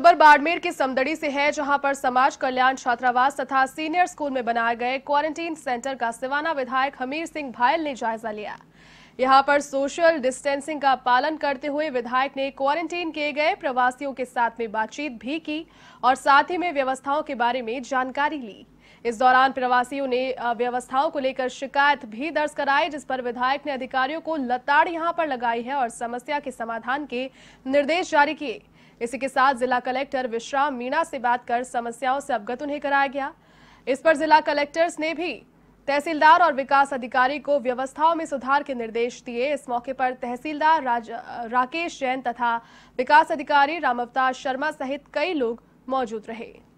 खबर बाड़मेर के समदड़ी से है जहां पर समाज कल्याण छात्रावास तथा सीनियर स्कूल में बनाए गए क्वारंटीन सेंटर का सिवाना विधायक हमीर सिंह भायल ने जायजा लिया यहां पर सोशल डिस्टेंसिंग का पालन करते हुए विधायक ने क्वारंटीन किए गए प्रवासियों के साथ में बातचीत भी की और साथ ही में व्यवस्थाओं के बारे में जानकारी ली इस दौरान प्रवासियों ने व्यवस्थाओं को लेकर शिकायत भी दर्ज कराई जिस पर विधायक ने अधिकारियों को लताड़ यहां पर लगाई है और समस्या के समाधान के निर्देश जारी किए इसी के साथ जिला कलेक्टर विश्राम मीणा से बात कर समस्याओं से अवगत उन्हें कराया गया इस पर जिला कलेक्टर्स ने भी तहसीलदार और विकास अधिकारी को व्यवस्थाओं में सुधार के निर्देश दिए इस मौके पर तहसीलदार राकेश जैन तथा विकास अधिकारी राम अवतार शर्मा सहित कई लोग मौजूद रहे